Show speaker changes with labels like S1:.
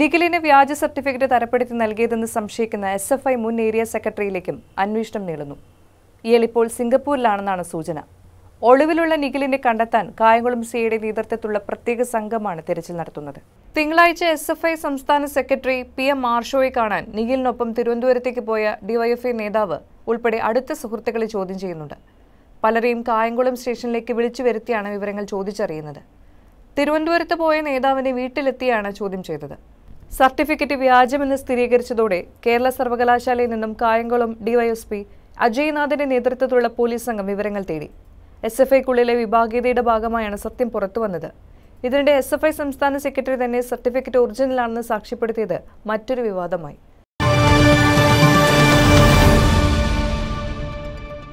S1: നിഖിലിന് വ്യാജ സർട്ടിഫിക്കറ്റ് തരപ്പെടുത്തി നൽകിയതെന്ന് സംശയിക്കുന്ന എസ് എഫ് ഐ മുൻ ഏരിയ സെക്രട്ടറിയിലേക്കും അന്വേഷണം നീളുന്നു ഇയാൾ ഇപ്പോൾ സിംഗപ്പൂരിലാണെന്നാണ് സൂചന ഒളിവിലുള്ള നിഖിലിനെ കണ്ടെത്താൻ കായംകുളം സിയുടെ നേതൃത്വത്തിലുള്ള പ്രത്യേക സംഘമാണ് തിരച്ചിൽ നടത്തുന്നത് തിങ്കളാഴ്ച എസ് എഫ് ഐ സംസ്ഥാന സെക്രട്ടറി പി എം മാർഷോയെ കാണാൻ നിഖിലിനൊപ്പം തിരുവനന്തപുരത്തേക്ക് പോയ ഡിവൈഎഫ്ഐ നേതാവ് ഉൾപ്പെടെ അടുത്ത സുഹൃത്തുക്കളെ ചോദ്യം ചെയ്യുന്നുണ്ട് പലരെയും കായംകുളം സ്റ്റേഷനിലേക്ക് വിളിച്ചു വരുത്തിയാണ് വിവരങ്ങൾ ചോദിച്ചറിയുന്നത് തിരുവനന്തപുരത്ത് പോയ നേതാവിനെ വീട്ടിലെത്തിയാണ് ചോദ്യം ചെയ്തത് സർട്ടിഫിക്കറ്റ് വ്യാജമെന്ന് സ്ഥിരീകരിച്ചതോടെ കേരള സർവകലാശാലയിൽ നിന്നും കായംകുളം ഡിവൈഎസ്പി അജയ്നാഥിന്റെ നേതൃത്വത്തിലുള്ള പോലീസ് സംഘം വിവരങ്ങൾ തേടി എസ് എഫ് ഐക്കുള്ളിലെ വിഭാഗീയതയുടെ ഭാഗമായാണ് സത്യം പുറത്തുവന്നത് ഇതിനിടെ എസ് എഫ് ഐ സംസ്ഥാന സെക്രട്ടറി തന്നെ സർട്ടിഫിക്കറ്റ് ഒറിജിനലാണെന്ന് സാക്ഷ്യപ്പെടുത്തിയത് മറ്റൊരു വിവാദമായി